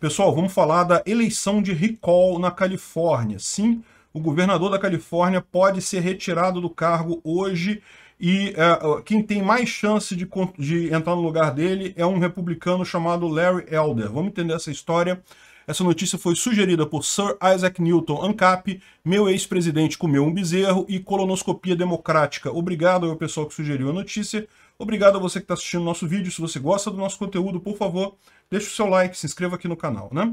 Pessoal, vamos falar da eleição de recall na Califórnia. Sim, o governador da Califórnia pode ser retirado do cargo hoje e uh, quem tem mais chance de, de, entrar no lugar dele é um republicano chamado Larry Elder. Vamos entender essa história. Essa notícia foi sugerida por Sir Isaac Newton ANCAP, meu ex-presidente comeu um bezerro e colonoscopia democrática. Obrigado ao pessoal que sugeriu a notícia. Obrigado a você que está assistindo o nosso vídeo. Se você gosta do nosso conteúdo, por favor, deixe o seu like, se inscreva aqui no canal, né?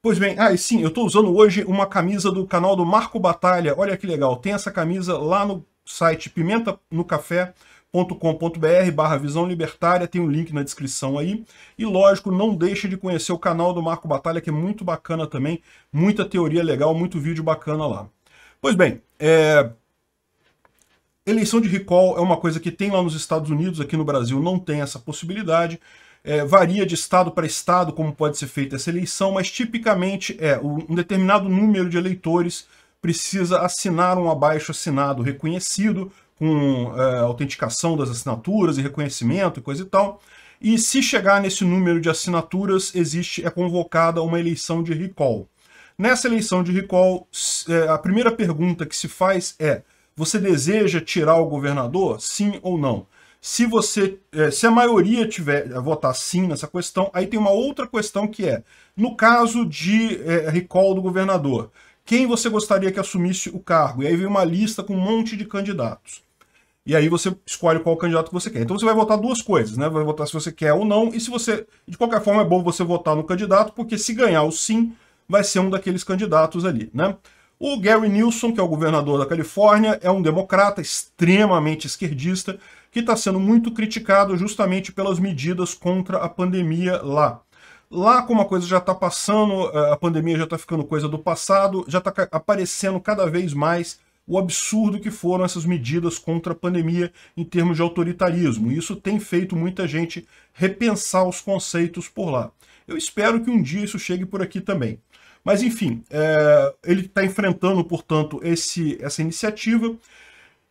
Pois bem, ah, e sim, eu estou usando hoje uma camisa do canal do Marco Batalha. Olha que legal, tem essa camisa lá no site Pimenta no Café barra visão libertária, tem o um link na descrição aí. E lógico, não deixe de conhecer o canal do Marco Batalha, que é muito bacana também, muita teoria legal, muito vídeo bacana lá. Pois bem, é... Eleição de recall é uma coisa que tem lá nos Estados Unidos, aqui no Brasil não tem essa possibilidade. É, varia de estado para estado como pode ser feita essa eleição, mas tipicamente é um determinado número de eleitores precisa assinar um abaixo assinado reconhecido, com é, autenticação das assinaturas e reconhecimento e coisa e tal. E se chegar nesse número de assinaturas, existe é convocada uma eleição de recall. Nessa eleição de recall, é, a primeira pergunta que se faz é você deseja tirar o governador? Sim ou não? Se você, é, se a maioria tiver é, votar sim nessa questão, aí tem uma outra questão que é, no caso de é, recall do governador, quem você gostaria que assumisse o cargo? E aí vem uma lista com um monte de candidatos. E aí você escolhe qual candidato que você quer. Então você vai votar duas coisas, né? Vai votar se você quer ou não, e se você... De qualquer forma, é bom você votar no candidato, porque se ganhar o sim, vai ser um daqueles candidatos ali, né? O Gary Nilson, que é o governador da Califórnia, é um democrata extremamente esquerdista que está sendo muito criticado justamente pelas medidas contra a pandemia lá. Lá, como a coisa já está passando, eh, a pandemia já está ficando coisa do passado, já está aparecendo cada vez mais o absurdo que foram essas medidas contra a pandemia em termos de autoritarismo. Isso tem feito muita gente repensar os conceitos por lá. Eu espero que um dia isso chegue por aqui também. Mas, enfim, é, ele está enfrentando, portanto, esse, essa iniciativa.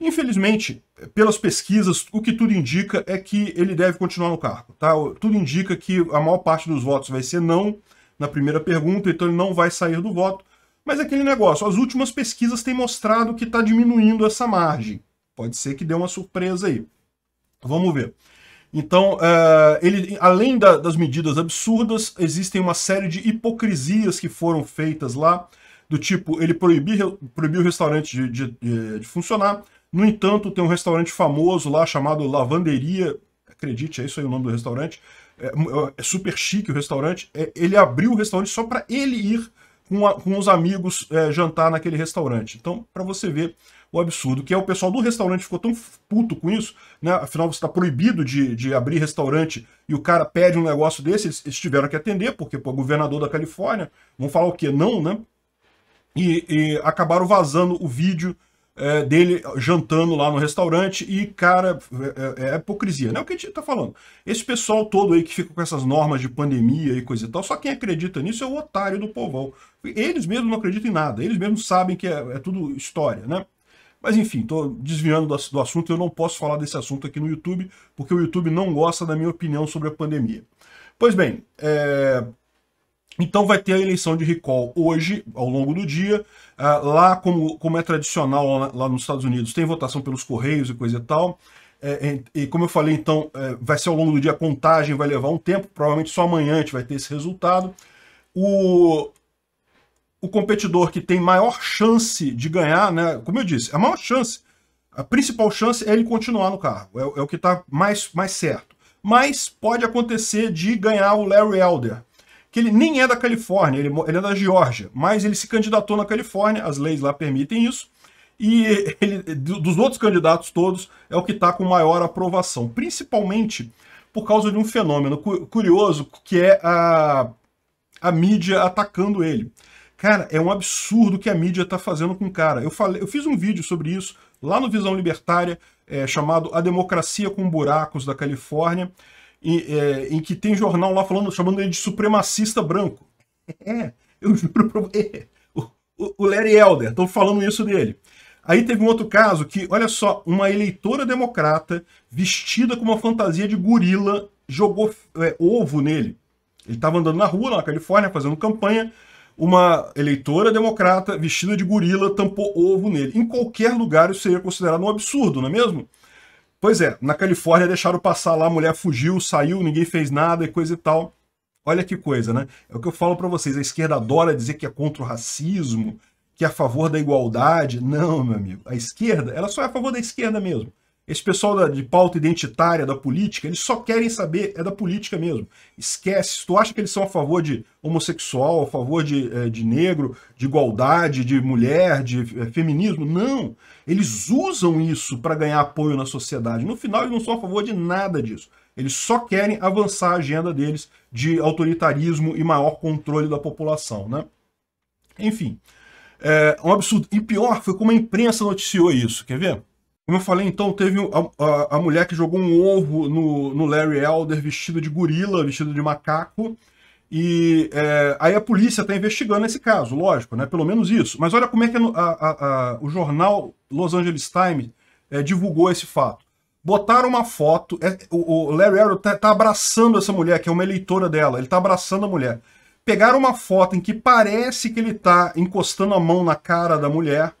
Infelizmente, pelas pesquisas, o que tudo indica é que ele deve continuar no cargo. Tá? Tudo indica que a maior parte dos votos vai ser não na primeira pergunta, então ele não vai sair do voto. Mas é aquele negócio, as últimas pesquisas têm mostrado que está diminuindo essa margem. Pode ser que dê uma surpresa aí. Vamos ver. Então, é, ele, além da, das medidas absurdas, existem uma série de hipocrisias que foram feitas lá, do tipo, ele proibiu, proibiu o restaurante de, de, de funcionar, no entanto, tem um restaurante famoso lá chamado Lavanderia, acredite, é isso aí o nome do restaurante, é, é, é super chique o restaurante, é, ele abriu o restaurante só para ele ir com, a, com os amigos é, jantar naquele restaurante. Então, para você ver absurdo, que é o pessoal do restaurante ficou tão puto com isso, né? Afinal, você está proibido de, de abrir restaurante e o cara pede um negócio desse, eles, eles tiveram que atender, porque, pô, governador da Califórnia, vão falar o quê? Não, né? E, e acabaram vazando o vídeo é, dele jantando lá no restaurante e, cara, é, é, é hipocrisia, né? É o que a gente tá falando. Esse pessoal todo aí que fica com essas normas de pandemia e coisa e tal, só quem acredita nisso é o otário do povão. Eles mesmos não acreditam em nada, eles mesmos sabem que é, é tudo história, né? Mas enfim, estou desviando do, do assunto, eu não posso falar desse assunto aqui no YouTube, porque o YouTube não gosta da minha opinião sobre a pandemia. Pois bem, é, então vai ter a eleição de recall hoje, ao longo do dia. Ah, lá, como, como é tradicional lá, nos Estados Unidos, tem votação pelos Correios e coisa e tal. É, é, e como eu falei, então, é, vai ser ao longo do dia a contagem, vai levar um tempo. Provavelmente só amanhã a gente vai ter esse resultado. O, o competidor que tem maior chance de ganhar, né? Como eu disse, a maior chance, a principal chance é ele continuar no carro. É, é o que está mais, mais certo. Mas pode acontecer de ganhar o Larry Elder, que ele nem é da Califórnia, ele, ele é da Geórgia, mas ele se candidatou na Califórnia, as leis lá permitem isso. E ele, dos outros candidatos todos, é o que está com maior aprovação, principalmente por causa de um fenômeno curioso que é a, a mídia atacando ele. Cara, é um absurdo que a mídia tá fazendo com o cara. Eu, falei, eu fiz um vídeo sobre isso lá no Visão Libertária, é, chamado A Democracia com Buracos da Califórnia, em, é, em que tem jornal lá falando, chamando ele de supremacista branco. É, eu vi pra O, o Larry Elder, estão falando isso dele. Aí teve um outro caso que, olha só, uma eleitora democrata vestida com uma fantasia de gorila jogou é, ovo nele. Ele estava andando na rua, na Califórnia, fazendo campanha, uma eleitora democrata vestida de gorila tampou ovo nele. Em qualquer lugar isso seria considerado um absurdo, não é mesmo? Pois é, na Califórnia deixaram passar lá, a mulher fugiu, saiu, ninguém fez nada e coisa e tal. Olha que coisa, né? É o que eu falo para vocês, a esquerda adora dizer que é contra o racismo, que é a favor da igualdade. Não, meu amigo, a esquerda, ela só é a favor da esquerda mesmo. Esse pessoal da, de pauta identitária, da política, eles só querem saber, é da política mesmo. Esquece. Se tu acha que eles são a favor de homossexual, a favor de, é, de negro, de igualdade, de mulher, de é, feminismo? Não. Eles usam isso para ganhar apoio na sociedade. No final, eles não são a favor de nada disso. Eles só querem avançar a agenda deles de autoritarismo e maior controle da população, né? Enfim, é um absurdo. E pior foi como a imprensa noticiou isso. Quer ver? Como eu falei, então, teve a, a, a, mulher que jogou um ovo no, no Larry Elder vestido de gorila, vestido de macaco. E é, aí a polícia está investigando esse caso, lógico, né? Pelo menos isso. Mas olha como é que a, o jornal Los Angeles Times é, divulgou esse fato. Botaram uma foto, é, o, o, Larry Elder está tá abraçando essa mulher, que é uma eleitora dela, ele está abraçando a mulher. Pegaram uma foto em que parece que ele está encostando a mão na cara da mulher,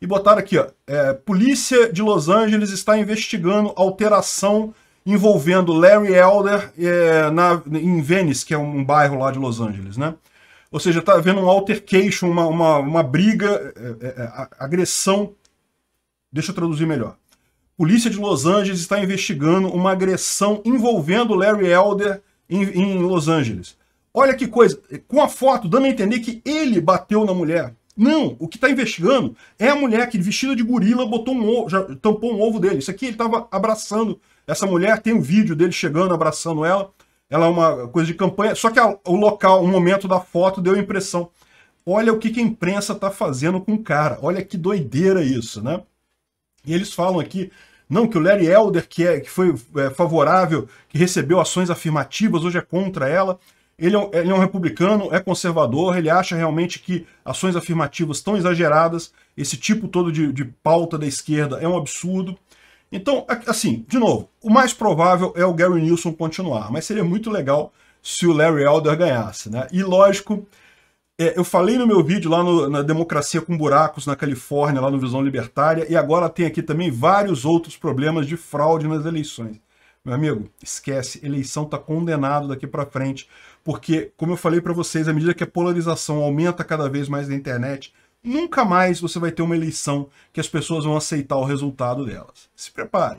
e botaram aqui, ó, é, polícia de Los Angeles está investigando alteração envolvendo Larry Elder é, na, em Venice, que é um bairro lá de Los Angeles, né? Ou seja, tá havendo um altercation, uma, uma, uma briga, é, é, é agressão. Deixa eu traduzir melhor. Polícia de Los Angeles está investigando uma agressão envolvendo Larry Elder em, em Los Angeles. Olha que coisa, com a foto dando a entender que ele bateu na mulher. Não, o que está investigando é a mulher que vestida de gorila botou um ovo, já tampou um ovo dele. Isso aqui ele estava abraçando essa mulher, tem um vídeo dele chegando, abraçando ela. Ela é uma coisa de campanha, só que a, o local, o momento da foto deu a impressão. Olha o que, que a imprensa está fazendo com o cara, olha que doideira isso, né? E eles falam aqui, não, que o Larry Elder, que, é, que foi é, favorável, que recebeu ações afirmativas, hoje é contra ela. Ele é, um, ele é, um, republicano, é conservador, ele acha realmente que ações afirmativas estão exageradas, esse tipo todo de, de pauta da esquerda é um absurdo. Então, assim, de novo, o mais provável é o Gary Nilsson continuar, mas seria muito legal se o Larry Elder ganhasse, né? E lógico, é, eu falei no meu vídeo lá no, na Democracia com Buracos, na Califórnia, lá no Visão Libertária, e agora tem aqui também vários outros problemas de fraude nas eleições. Meu amigo, esquece, eleição está condenado daqui para frente, porque, como eu falei para vocês, à medida que a polarização aumenta cada vez mais na internet, nunca mais você vai ter uma eleição que as pessoas vão aceitar o resultado delas. Se prepare.